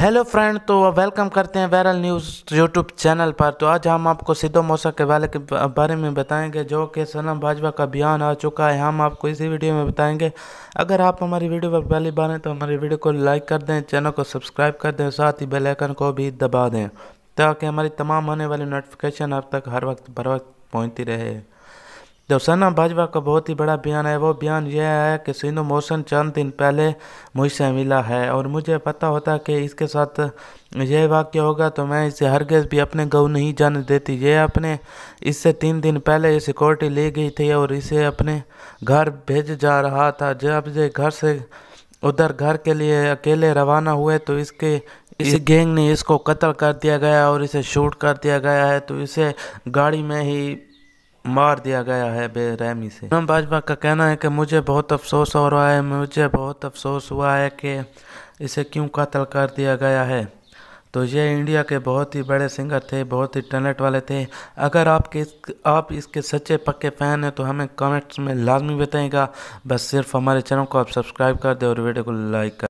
hello friend तो welcome करते हैं वायरल न्यूज़ यूट्यूब चैनल पर तो आज हम आपको सिद्धू मौसा के वाले के बारे में बताएंगे जो कि सनम भाजपा का बयान आ चुका है हम आपको इसी वीडियो में बताएंगे अगर आप हमारी वीडियो पर पहली बार हैं तो हमारी वीडियो को लाइक कर दें चैनल को सब्सक्राइब कर दें साथ ही बेलाइकन को भी दबा दें ताकि हमारी तमाम आने वाली नोटिफिकेशन आप तक हर वक्त बर वक्त पहुँचती रहे सना भाजपा का बहुत ही बड़ा बयान है वो बयान यह है कि सीनो मोशन चंद दिन पहले मुझसे मिला है और मुझे पता होता कि इसके साथ यह वाक्य होगा तो मैं इसे गैस भी अपने गऊ नहीं जाने देती यह अपने इससे तीन दिन पहले ये सिक्योरिटी ले गई थी और इसे अपने घर भेज जा रहा था जब ये घर से उधर घर के लिए अकेले रवाना हुए तो इसके इस गैंग ने इसको कत्ल कर दिया गया और इसे शूट कर दिया गया है तो इसे गाड़ी में ही मार दिया गया है बेरहमी से भाजपा का कहना है कि मुझे बहुत अफसोस हो रहा है मुझे बहुत अफसोस हुआ है कि इसे क्यों कत्ल कर दिया गया है तो ये इंडिया के बहुत ही बड़े सिंगर थे बहुत ही टैलेंट वाले थे अगर आपके आप इसके सच्चे पक्के फ़ैन हैं तो हमें कमेंट्स में लाजमी बताएगा बस सिर्फ हमारे चैनल को आप सब्सक्राइब कर दें और वीडियो को लाइक कर